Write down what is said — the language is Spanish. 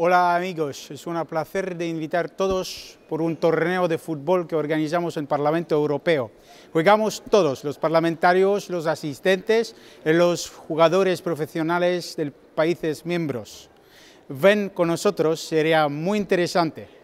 Hola amigos, es un placer de invitar todos por un torneo de fútbol que organizamos en el Parlamento Europeo. Jugamos todos, los parlamentarios, los asistentes, eh, los jugadores profesionales de países miembros. Ven con nosotros, sería muy interesante.